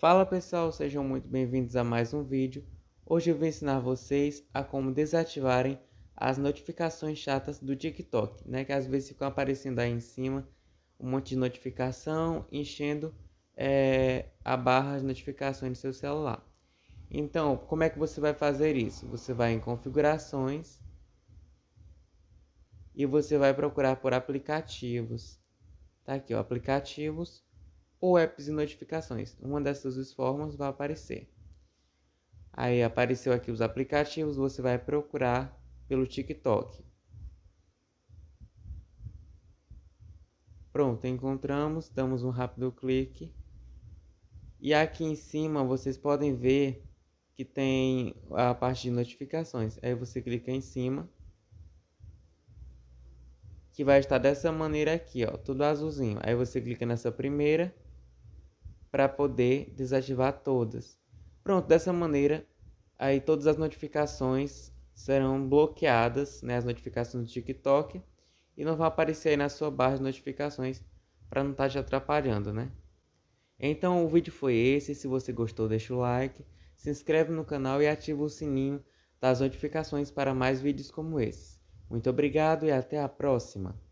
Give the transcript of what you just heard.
Fala pessoal, sejam muito bem-vindos a mais um vídeo. Hoje eu vou ensinar vocês a como desativarem as notificações chatas do TikTok, né? Que às vezes ficam aparecendo aí em cima um monte de notificação, enchendo é, a barra de notificações do seu celular. Então, como é que você vai fazer isso? Você vai em configurações e você vai procurar por aplicativos. Tá aqui, ó, aplicativos ou apps e notificações. Uma dessas duas formas vai aparecer. Aí apareceu aqui os aplicativos, você vai procurar pelo TikTok. Pronto, encontramos, damos um rápido clique. E aqui em cima vocês podem ver que tem a parte de notificações. Aí você clica em cima. Que vai estar dessa maneira aqui, ó, tudo azulzinho. Aí você clica nessa primeira para poder desativar todas. Pronto, dessa maneira, aí todas as notificações serão bloqueadas, né, as notificações do TikTok, e não vai aparecer aí na sua barra de notificações para não estar tá te atrapalhando, né? Então o vídeo foi esse, se você gostou deixa o like, se inscreve no canal e ativa o sininho das notificações para mais vídeos como esse. Muito obrigado e até a próxima!